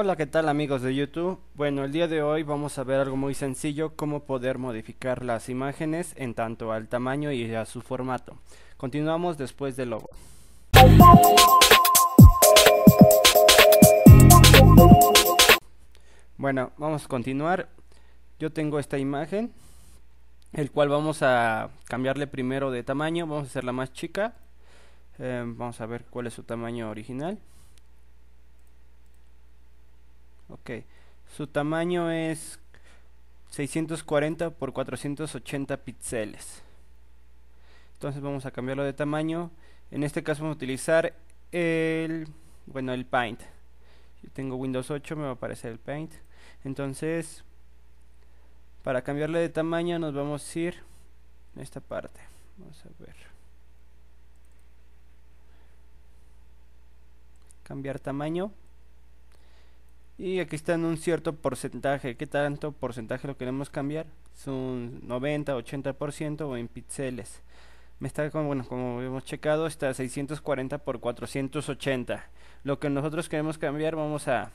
Hola, ¿qué tal amigos de YouTube? Bueno, el día de hoy vamos a ver algo muy sencillo, cómo poder modificar las imágenes en tanto al tamaño y a su formato. Continuamos después del logo. Bueno, vamos a continuar. Yo tengo esta imagen, el cual vamos a cambiarle primero de tamaño, vamos a hacerla más chica. Eh, vamos a ver cuál es su tamaño original. Ok. Su tamaño es 640 por 480 píxeles. Entonces vamos a cambiarlo de tamaño. En este caso vamos a utilizar el bueno, el Paint. Yo tengo Windows 8, me va a aparecer el Paint. Entonces, para cambiarle de tamaño nos vamos a ir en esta parte. Vamos a ver. Cambiar tamaño. Y aquí está en un cierto porcentaje. ¿Qué tanto porcentaje lo queremos cambiar? son 90, 80% o en píxeles. Me está como, bueno, como hemos checado, está 640 por 480. Lo que nosotros queremos cambiar, vamos a,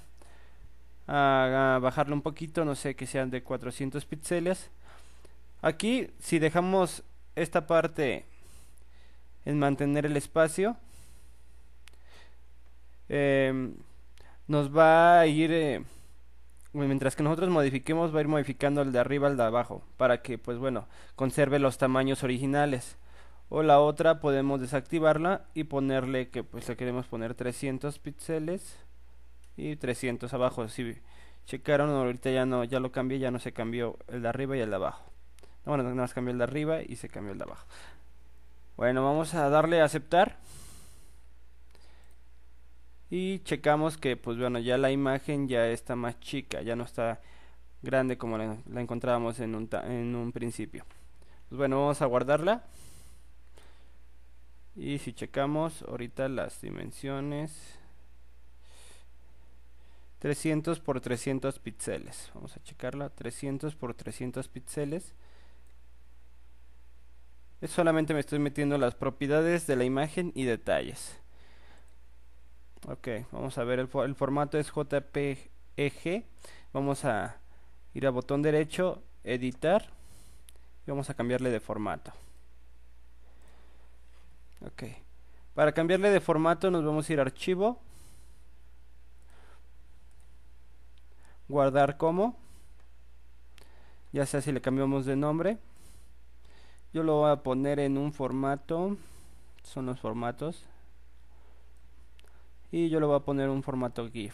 a, bajarlo un poquito, no sé, que sean de 400 píxeles. Aquí, si dejamos esta parte en mantener el espacio, eh, nos va a ir, eh, mientras que nosotros modifiquemos, va a ir modificando el de arriba al de abajo, para que, pues bueno, conserve los tamaños originales. O la otra podemos desactivarla y ponerle que pues le queremos poner 300 píxeles y 300 abajo. Si checaron ahorita ya no ya lo cambié, ya no se cambió el de arriba y el de abajo. Bueno, nada más cambió el de arriba y se cambió el de abajo. Bueno, vamos a darle a aceptar y checamos que pues bueno ya la imagen ya está más chica ya no está grande como la, encontrábamos en un, en un principio pues bueno vamos a guardarla y si checamos ahorita las dimensiones 300 por 300 píxeles vamos a checarla 300 por 300 píxeles solamente me estoy metiendo las propiedades de la imagen y detalles Ok, vamos a ver, el, formato es JPEG. Vamos a ir al botón derecho, editar. Y vamos a cambiarle de formato. Ok. Para cambiarle de formato nos vamos a ir a archivo. Guardar como. Ya sea si le cambiamos de nombre. Yo lo voy a poner en un formato. Son los formatos y yo le voy a poner un formato GIF.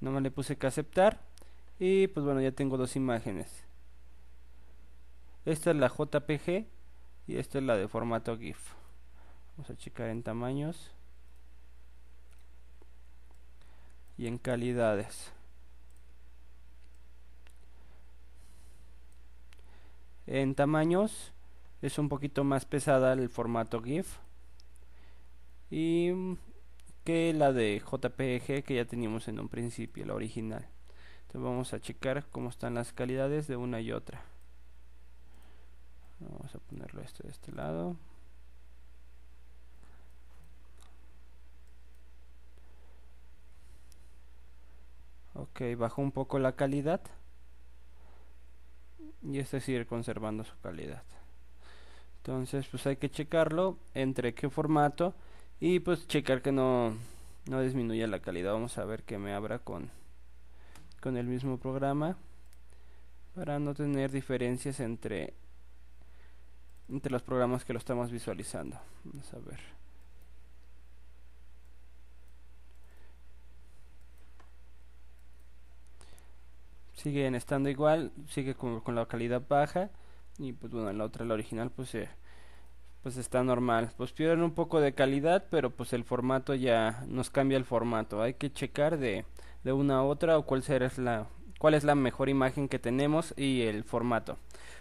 No me le puse que aceptar y pues bueno ya tengo dos imágenes. Esta es la JPG y esta es la de formato GIF. Vamos a checar en tamaños y en calidades. En tamaños es un poquito más pesada el formato GIF. Y mm, que la de JPG que ya teníamos en un principio, la original. Entonces vamos a checar cómo están las calidades de una y otra. Vamos a ponerlo este de este lado. Ok, bajó un poco la calidad y este ir conservando su calidad entonces pues hay que checarlo entre qué formato y pues checar que no no disminuya la calidad vamos a ver que me abra con con el mismo programa para no tener diferencias entre entre los programas que lo estamos visualizando vamos a ver siguen estando igual, sigue con, la calidad baja y pues bueno, la otra, la original, pues eh, pues está normal. Pues pierden un poco de calidad, pero pues el formato ya nos cambia el formato. Hay que checar de, una a otra o cuál será la cuál es la mejor imagen que tenemos y el formato.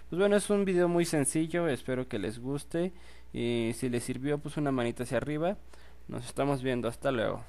Pues bueno, es un video muy sencillo, espero que les guste y si les sirvió pues una manita hacia arriba. Nos estamos viendo, hasta luego.